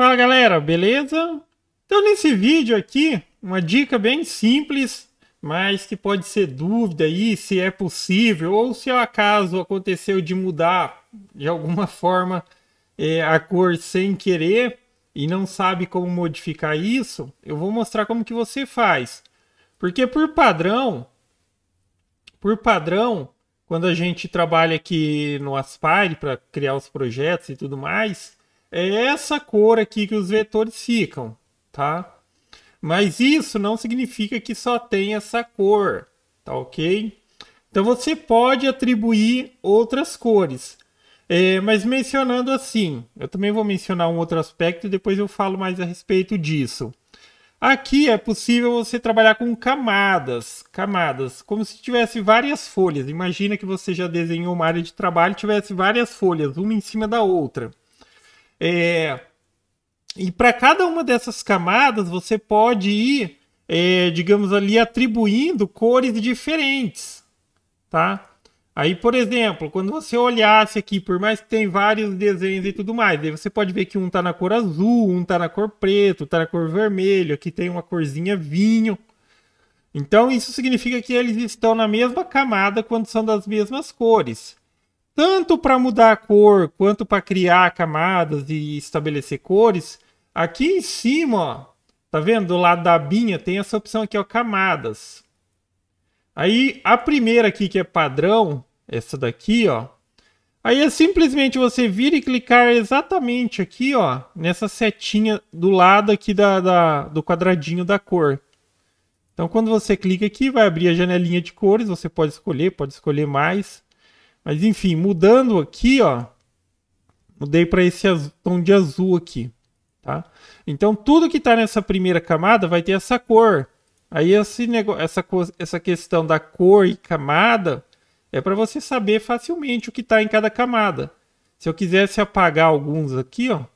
Fala galera, beleza? Então nesse vídeo aqui, uma dica bem simples, mas que pode ser dúvida aí se é possível ou se ao acaso aconteceu de mudar de alguma forma é, a cor sem querer e não sabe como modificar isso, eu vou mostrar como que você faz. Porque por padrão, por padrão, quando a gente trabalha aqui no Aspire para criar os projetos e tudo mais, é essa cor aqui que os vetores ficam, tá? Mas isso não significa que só tem essa cor, tá ok? Então você pode atribuir outras cores, é, mas mencionando assim, eu também vou mencionar um outro aspecto e depois eu falo mais a respeito disso. Aqui é possível você trabalhar com camadas, camadas, como se tivesse várias folhas. Imagina que você já desenhou uma área de trabalho e tivesse várias folhas, uma em cima da outra. É, e para cada uma dessas camadas, você pode ir, é, digamos ali, atribuindo cores diferentes, tá? Aí, por exemplo, quando você olhasse aqui, por mais que tem vários desenhos e tudo mais, aí você pode ver que um tá na cor azul, um tá na cor preto, tá na cor vermelho, aqui tem uma corzinha vinho. Então, isso significa que eles estão na mesma camada quando são das mesmas cores tanto para mudar a cor quanto para criar camadas e estabelecer cores, aqui em cima, ó, tá vendo? Do lado da abinha tem essa opção aqui, ó, camadas. Aí a primeira aqui que é padrão, essa daqui, ó. Aí é simplesmente você vir e clicar exatamente aqui, ó, nessa setinha do lado aqui da, da do quadradinho da cor. Então quando você clica aqui, vai abrir a janelinha de cores, você pode escolher, pode escolher mais. Mas enfim, mudando aqui, ó, mudei para esse tom de azul aqui, tá? Então tudo que está nessa primeira camada vai ter essa cor. Aí esse negócio, essa, essa questão da cor e camada é para você saber facilmente o que está em cada camada. Se eu quisesse apagar alguns aqui, ó,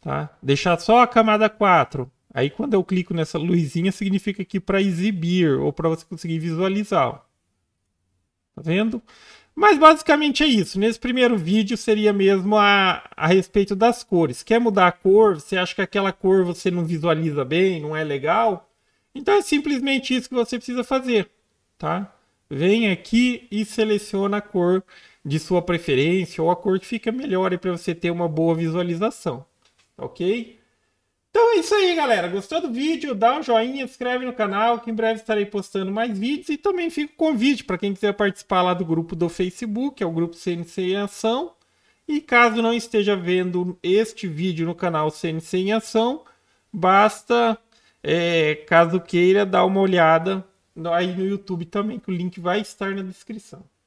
tá? Deixar só a camada 4. Aí quando eu clico nessa luzinha significa que para exibir ou para você conseguir visualizar. Ó. Tá vendo? Mas basicamente é isso. Nesse primeiro vídeo seria mesmo a, a respeito das cores. Quer mudar a cor? Você acha que aquela cor você não visualiza bem, não é legal? Então é simplesmente isso que você precisa fazer, tá? Vem aqui e seleciona a cor de sua preferência ou a cor que fica melhor para você ter uma boa visualização, ok? Então é isso aí, galera. Gostou do vídeo? Dá um joinha, inscreve no canal, que em breve estarei postando mais vídeos. E também fica o convite para quem quiser participar lá do grupo do Facebook, é o grupo CNC em Ação. E caso não esteja vendo este vídeo no canal CNC em Ação, basta, é, caso queira, dar uma olhada aí no YouTube também, que o link vai estar na descrição.